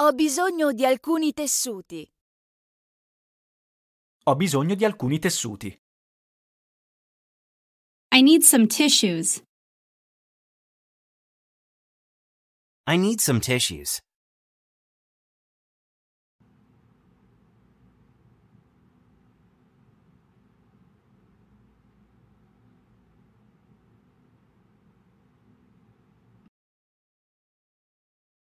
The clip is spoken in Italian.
Ho bisogno di alcuni tessuti. Ho bisogno di alcuni tessuti. I need some tissues. I need some tissues.